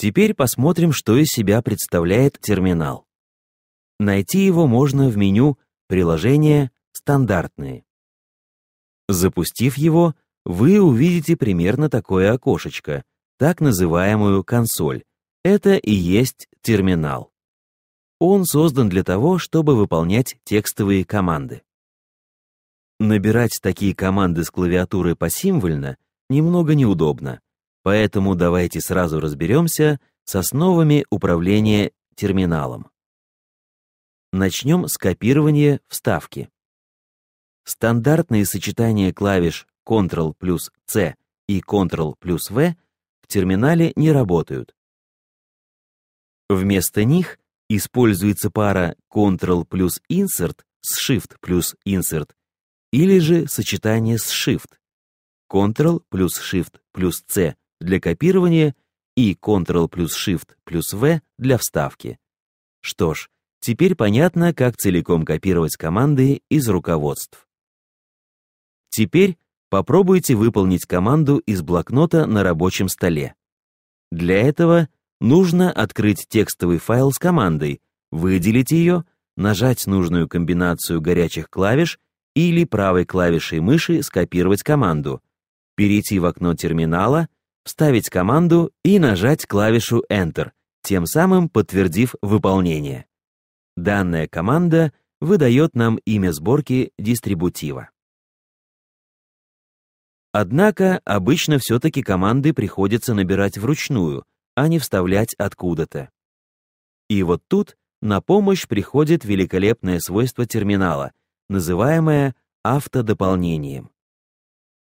Теперь посмотрим, что из себя представляет терминал. Найти его можно в меню «Приложения стандартные». Запустив его, вы увидите примерно такое окошечко, так называемую консоль. Это и есть терминал. Он создан для того, чтобы выполнять текстовые команды. Набирать такие команды с клавиатуры посимвольно немного неудобно, Поэтому давайте сразу разберемся с основами управления терминалом. Начнем с копирования вставки. Стандартные сочетания клавиш Ctrl плюс C и Ctrl плюс V в терминале не работают. Вместо них используется пара Ctrl плюс Insert с Shift плюс Insert или же сочетание с Shift. Ctrl плюс Shift плюс C для копирования и Ctrl плюс Shift плюс V для вставки. Что ж, теперь понятно, как целиком копировать команды из руководств. Теперь попробуйте выполнить команду из блокнота на рабочем столе. Для этого нужно открыть текстовый файл с командой, выделить ее, нажать нужную комбинацию горячих клавиш или правой клавишей мыши скопировать команду, перейти в окно терминала — вставить команду и нажать клавишу Enter, тем самым подтвердив выполнение. Данная команда выдает нам имя сборки дистрибутива. Однако обычно все-таки команды приходится набирать вручную, а не вставлять откуда-то. И вот тут на помощь приходит великолепное свойство терминала, называемое автодополнением.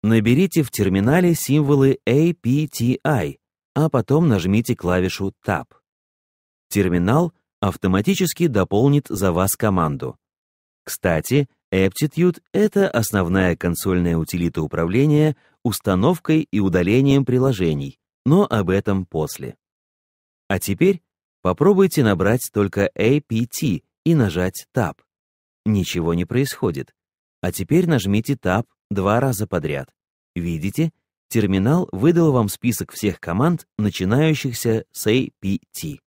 Наберите в терминале символы APTI, а потом нажмите клавишу Tab. Терминал автоматически дополнит за вас команду. Кстати, Aptitude — это основная консольная утилита управления установкой и удалением приложений, но об этом после. А теперь попробуйте набрать только APT и нажать Tab. Ничего не происходит. А теперь нажмите Tab два раза подряд. Видите? Терминал выдал вам список всех команд, начинающихся с APT.